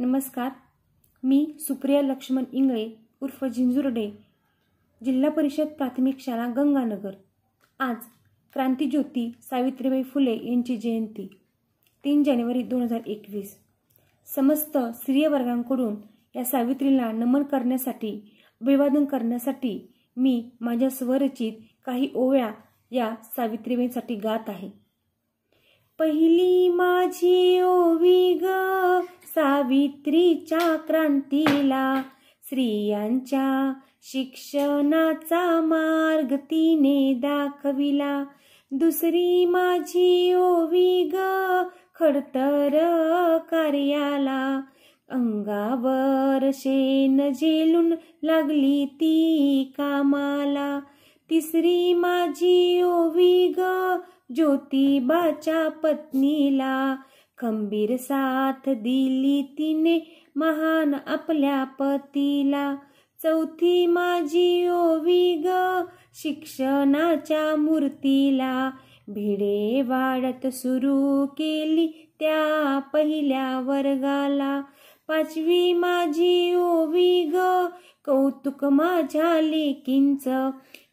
नमस्कार मी सुप्रिया लक्ष्मण इंगळे उर्फ झिंजुर्डे जिल्हा परिषद प्राथमिक शाळा गंगानगर आज क्रांतीज्योती सावित्रीबाई फुले यांची जयंती तीन जानेवारी दोन हजार एकवीस समस्त स्त्रियवर्गांकडून या सावित्रीला नमन करण्यासाठी अभिवादन करण्यासाठी मी माझ्या स्वरचित काही ओव्या या सावित्रीबाईंसाठी गात आहे पहिली माझी ओवी गा सावित्रीच्या क्रांतीला स्त्रियांच्या शिक्षणाचा मार्ग तिने दाखविला दुसरी माझी ओवी ग खडतर कार्याला अंगावर शेन झेलून लागली ती कामाला तिसरी माझी ओवी ग ज्योतिबाच्या पत्नीला खंबीर साथ दिली तिने महान आपल्या पतीला चौथी माझी ओवी ग शिक्षणाच्या मूर्तीला भिडे वाढत सुरू केली त्या पहिल्या वर्गाला पाचवी माझी ओवी ग कौतुक माझ्या लेकींच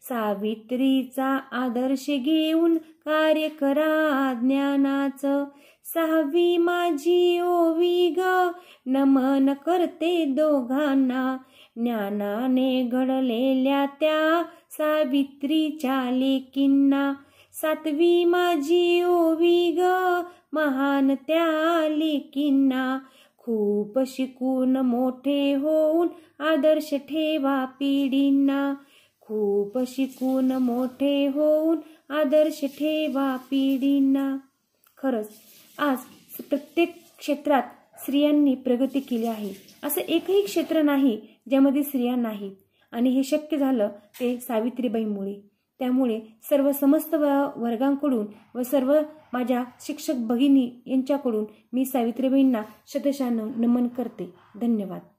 सावित्रीचा आदर्श घेऊन कार्य करा ज्ञानाचं सहावी माझी ओवी ग नमन करते दोघांना ज्ञानाने घडलेल्या त्या सावित्रीच्या लेकींना सातवी माझी ओवी ग महान त्या लेकींना खूप शिकून मोठे होऊन आदर्श ठेवा पिढींना खूप शिकून मोठे होऊन आदर्श ठेवा पिढींना खरंच आज प्रत्येक क्षेत्रात स्त्रियांनी प्रगती केली आहे असं एकही क्षेत्र नाही ज्यामध्ये स्त्रिया नाहीत आणि हे शक्य झालं ते सावित्रीबाईंमुळे त्यामुळे सर्व समस्त वर्गांकडून व सर्व माझ्या शिक्षक भगिनी यांच्याकडून मी सावित्रीबाईंना शतशानं नमन करते धन्यवाद